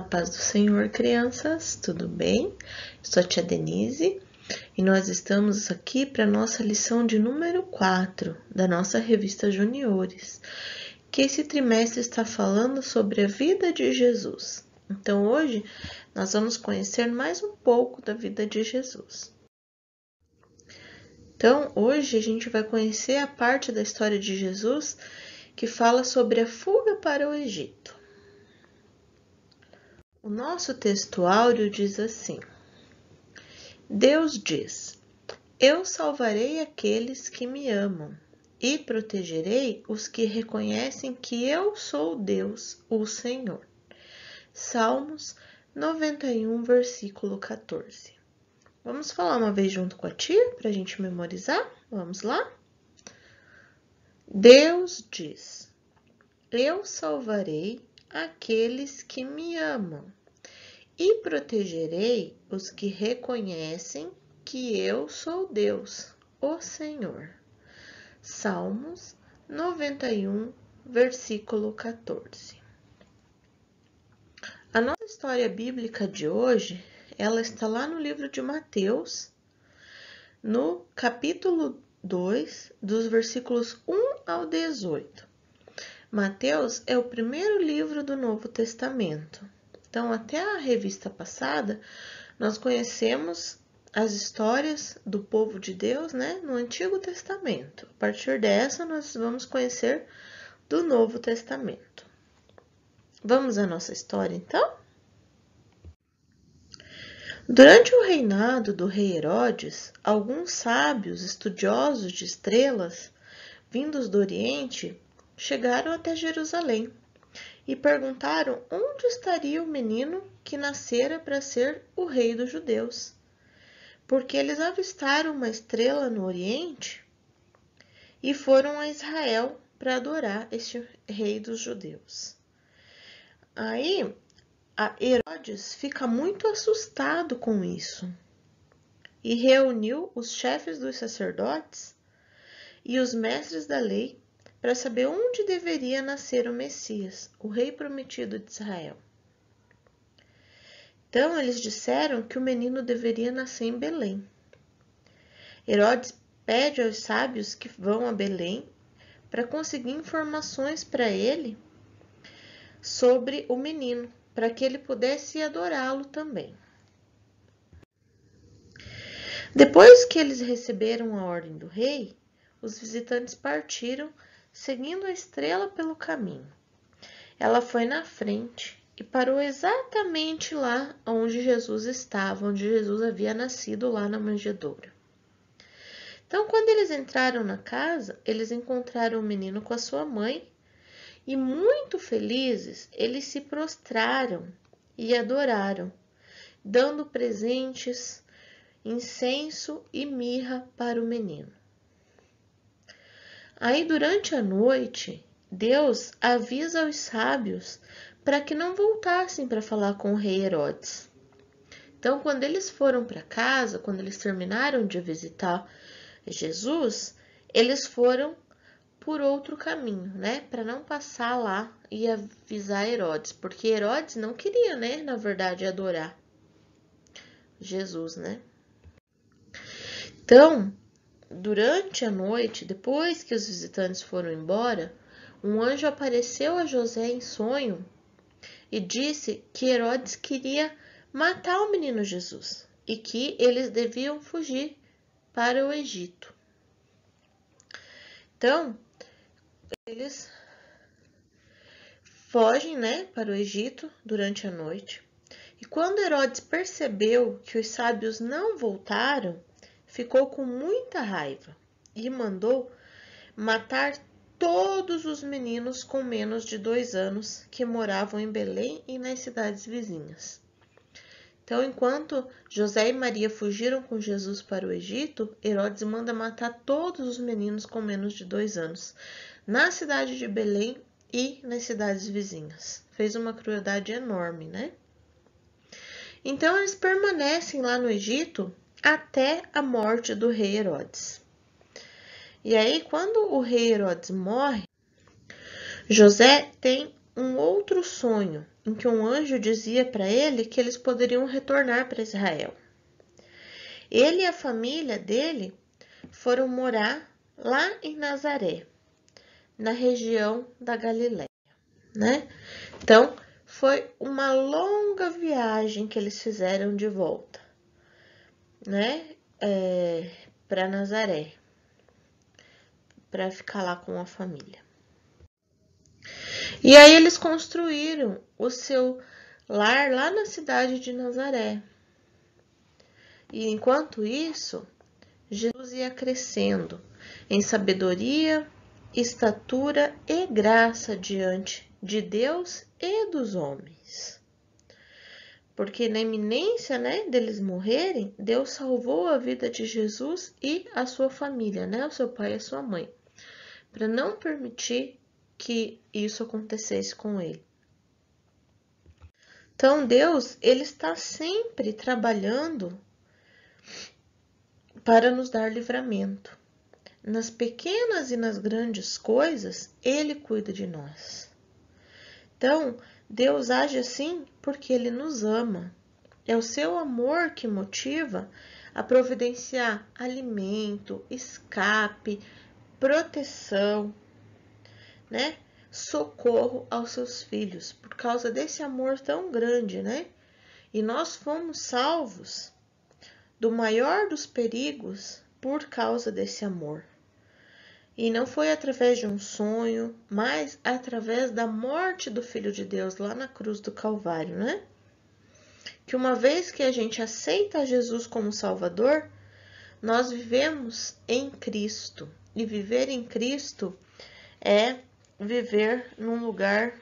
A paz do Senhor, crianças, tudo bem? Sou a tia Denise e nós estamos aqui para nossa lição de número 4 da nossa revista Juniores, que esse trimestre está falando sobre a vida de Jesus. Então, hoje nós vamos conhecer mais um pouco da vida de Jesus. Então, hoje a gente vai conhecer a parte da história de Jesus que fala sobre a fuga para o Egito. O nosso texto diz assim: Deus diz: Eu salvarei aqueles que me amam e protegerei os que reconhecem que eu sou Deus, o Senhor. Salmos 91, versículo 14. Vamos falar uma vez junto com a tia para a gente memorizar? Vamos lá? Deus diz: Eu salvarei aqueles que me amam e protegerei os que reconhecem que eu sou Deus, o Senhor. Salmos 91, versículo 14. A nossa história bíblica de hoje, ela está lá no livro de Mateus, no capítulo 2, dos versículos 1 ao 18. Mateus é o primeiro livro do Novo Testamento. Então, até a revista passada, nós conhecemos as histórias do povo de Deus né, no Antigo Testamento. A partir dessa, nós vamos conhecer do Novo Testamento. Vamos à nossa história, então? Durante o reinado do rei Herodes, alguns sábios estudiosos de estrelas vindos do Oriente chegaram até Jerusalém e perguntaram onde estaria o menino que nascera para ser o rei dos judeus, porque eles avistaram uma estrela no Oriente e foram a Israel para adorar este rei dos judeus. Aí Herodes fica muito assustado com isso e reuniu os chefes dos sacerdotes e os mestres da lei para saber onde deveria nascer o Messias, o rei prometido de Israel. Então eles disseram que o menino deveria nascer em Belém. Herodes pede aos sábios que vão a Belém para conseguir informações para ele sobre o menino, para que ele pudesse adorá-lo também. Depois que eles receberam a ordem do rei, os visitantes partiram seguindo a estrela pelo caminho. Ela foi na frente e parou exatamente lá onde Jesus estava, onde Jesus havia nascido lá na manjedoura. Então, quando eles entraram na casa, eles encontraram o menino com a sua mãe e, muito felizes, eles se prostraram e adoraram, dando presentes, incenso e mirra para o menino. Aí, durante a noite, Deus avisa os sábios para que não voltassem para falar com o rei Herodes. Então, quando eles foram para casa, quando eles terminaram de visitar Jesus, eles foram por outro caminho, né? Para não passar lá e avisar Herodes, porque Herodes não queria, né? Na verdade, adorar Jesus, né? Então, durante a noite, depois que os visitantes foram embora, um anjo apareceu a José em sonho e disse que Herodes queria matar o menino Jesus e que eles deviam fugir para o Egito. Então, eles fogem, né, para o Egito durante a noite. E quando Herodes percebeu que os sábios não voltaram, ficou com muita raiva e mandou matar todos os meninos com menos de dois anos que moravam em Belém e nas cidades vizinhas. Então, enquanto José e Maria fugiram com Jesus para o Egito, Herodes manda matar todos os meninos com menos de dois anos, na cidade de Belém e nas cidades vizinhas. Fez uma crueldade enorme, né? Então, eles permanecem lá no Egito até a morte do rei Herodes. E aí, quando o rei Herodes morre, José tem um outro sonho em que um anjo dizia para ele que eles poderiam retornar para Israel. Ele e a família dele foram morar lá em Nazaré, na região da Galiléia, né? Então, foi uma longa viagem que eles fizeram de volta né, é, para Nazaré, para ficar lá com a família. E aí eles construíram o seu lar lá na cidade de Nazaré. E enquanto isso, Jesus ia crescendo em sabedoria, estatura e graça diante de Deus e dos homens porque na iminência né, deles morrerem, Deus salvou a vida de Jesus e a sua família, né, o seu pai e a sua mãe, para não permitir que isso acontecesse com ele. Então Deus, ele está sempre trabalhando para nos dar livramento. Nas pequenas e nas grandes coisas, ele cuida de nós. Então, Deus age assim porque ele nos ama. É o seu amor que motiva a providenciar alimento, escape, proteção, né? Socorro aos seus filhos por causa desse amor tão grande, né? E nós fomos salvos do maior dos perigos por causa desse amor. E não foi através de um sonho, mas através da morte do Filho de Deus lá na cruz do Calvário, né? Que uma vez que a gente aceita Jesus como Salvador, nós vivemos em Cristo. E viver em Cristo é viver num lugar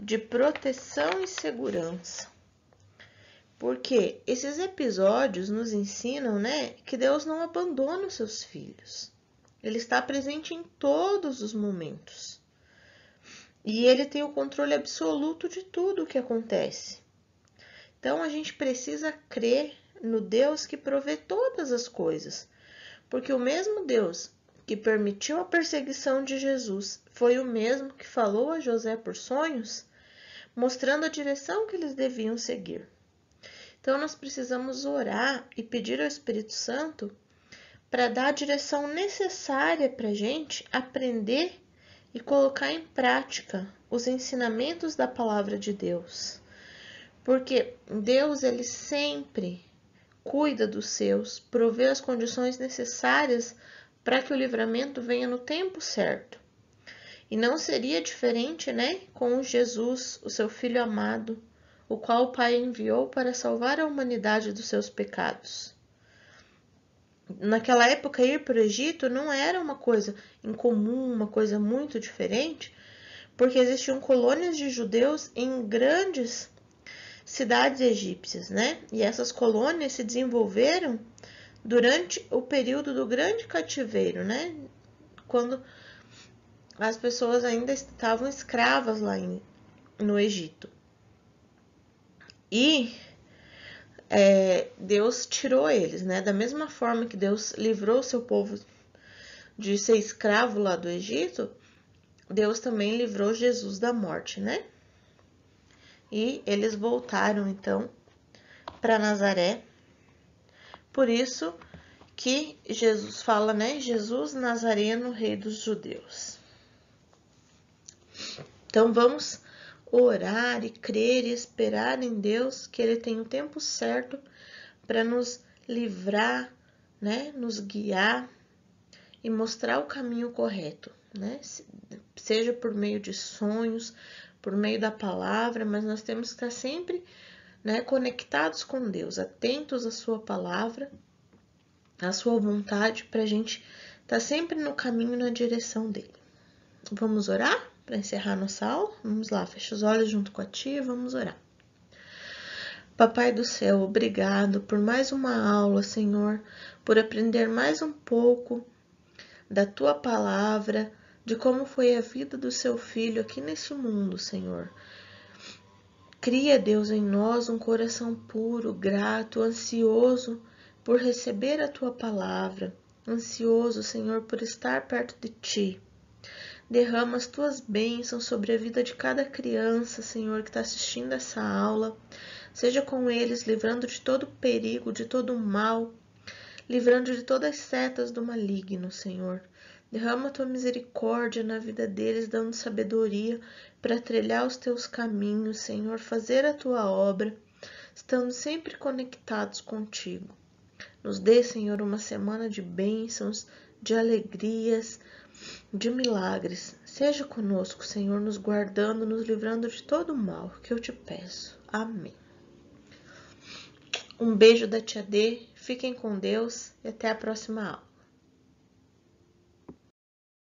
de proteção e segurança. Porque esses episódios nos ensinam, né, que Deus não abandona os seus filhos. Ele está presente em todos os momentos. E ele tem o controle absoluto de tudo o que acontece. Então a gente precisa crer no Deus que provê todas as coisas, porque o mesmo Deus que permitiu a perseguição de Jesus foi o mesmo que falou a José por sonhos, mostrando a direção que eles deviam seguir. Então nós precisamos orar e pedir ao Espírito Santo para dar a direção necessária para a gente aprender e colocar em prática os ensinamentos da palavra de Deus. Porque Deus ele sempre cuida dos seus, provê as condições necessárias para que o livramento venha no tempo certo. E não seria diferente, né, com Jesus, o seu filho amado, o qual o Pai enviou para salvar a humanidade dos seus pecados naquela época ir para o Egito não era uma coisa incomum, uma coisa muito diferente, porque existiam colônias de judeus em grandes cidades egípcias, né? E essas colônias se desenvolveram durante o período do grande cativeiro, né? Quando as pessoas ainda estavam escravas lá em, no Egito. E é, Deus tirou eles, né? Da mesma forma que Deus livrou seu povo de ser escravo lá do Egito, Deus também livrou Jesus da morte, né? E eles voltaram então para Nazaré. Por isso que Jesus fala, né? Jesus Nazareno, rei dos judeus. Então vamos orar e crer e esperar em Deus que Ele tem o um tempo certo para nos livrar, né, nos guiar e mostrar o caminho correto, né? Seja por meio de sonhos, por meio da palavra, mas nós temos que estar sempre, né, conectados com Deus, atentos à Sua palavra, à Sua vontade, para a gente estar sempre no caminho na direção dele. Vamos orar? para encerrar no sal. Vamos lá, fecha os olhos junto com a tia, vamos orar. Papai do céu, obrigado por mais uma aula, Senhor, por aprender mais um pouco da tua palavra, de como foi a vida do seu filho aqui nesse mundo, Senhor. Cria, Deus, em nós um coração puro, grato, ansioso por receber a tua palavra, ansioso, Senhor, por estar perto de ti. Derrama as tuas bênçãos sobre a vida de cada criança, Senhor, que está assistindo essa aula. Seja com eles, livrando de todo perigo, de todo mal, livrando de todas as setas do maligno, Senhor. Derrama a tua misericórdia na vida deles, dando sabedoria para trilhar os teus caminhos, Senhor, fazer a tua obra, estando sempre conectados contigo. Nos dê, Senhor, uma semana de bênçãos, de alegrias, de milagres. Seja conosco, Senhor, nos guardando, nos livrando de todo o mal, que eu te peço. Amém. Um beijo da tia D, fiquem com Deus e até a próxima aula.